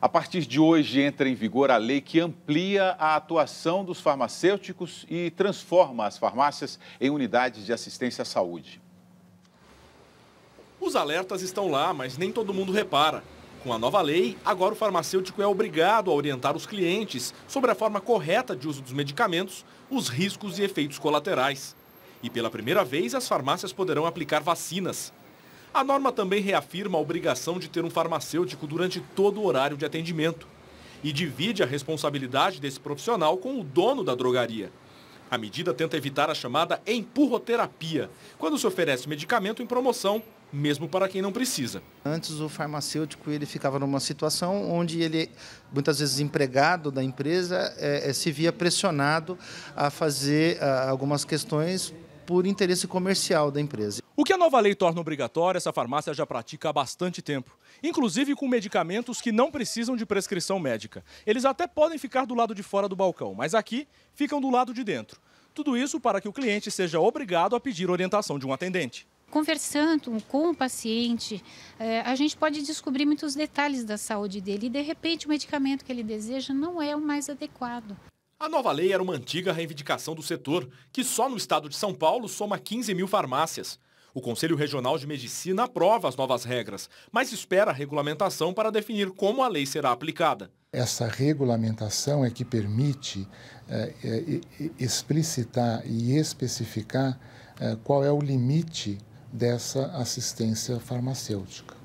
A partir de hoje entra em vigor a lei que amplia a atuação dos farmacêuticos e transforma as farmácias em unidades de assistência à saúde. Os alertas estão lá, mas nem todo mundo repara. Com a nova lei, agora o farmacêutico é obrigado a orientar os clientes sobre a forma correta de uso dos medicamentos, os riscos e efeitos colaterais. E pela primeira vez, as farmácias poderão aplicar vacinas. A norma também reafirma a obrigação de ter um farmacêutico durante todo o horário de atendimento e divide a responsabilidade desse profissional com o dono da drogaria. A medida tenta evitar a chamada empurroterapia, quando se oferece medicamento em promoção, mesmo para quem não precisa. Antes o farmacêutico ele ficava numa situação onde ele, muitas vezes empregado da empresa, é, é se via pressionado a fazer a, algumas questões por interesse comercial da empresa. O que a nova lei torna obrigatório, essa farmácia já pratica há bastante tempo, inclusive com medicamentos que não precisam de prescrição médica. Eles até podem ficar do lado de fora do balcão, mas aqui ficam do lado de dentro. Tudo isso para que o cliente seja obrigado a pedir orientação de um atendente conversando com o paciente, eh, a gente pode descobrir muitos detalhes da saúde dele e, de repente, o medicamento que ele deseja não é o mais adequado. A nova lei era uma antiga reivindicação do setor, que só no estado de São Paulo soma 15 mil farmácias. O Conselho Regional de Medicina aprova as novas regras, mas espera a regulamentação para definir como a lei será aplicada. Essa regulamentação é que permite é, é, explicitar e especificar é, qual é o limite dessa assistência farmacêutica.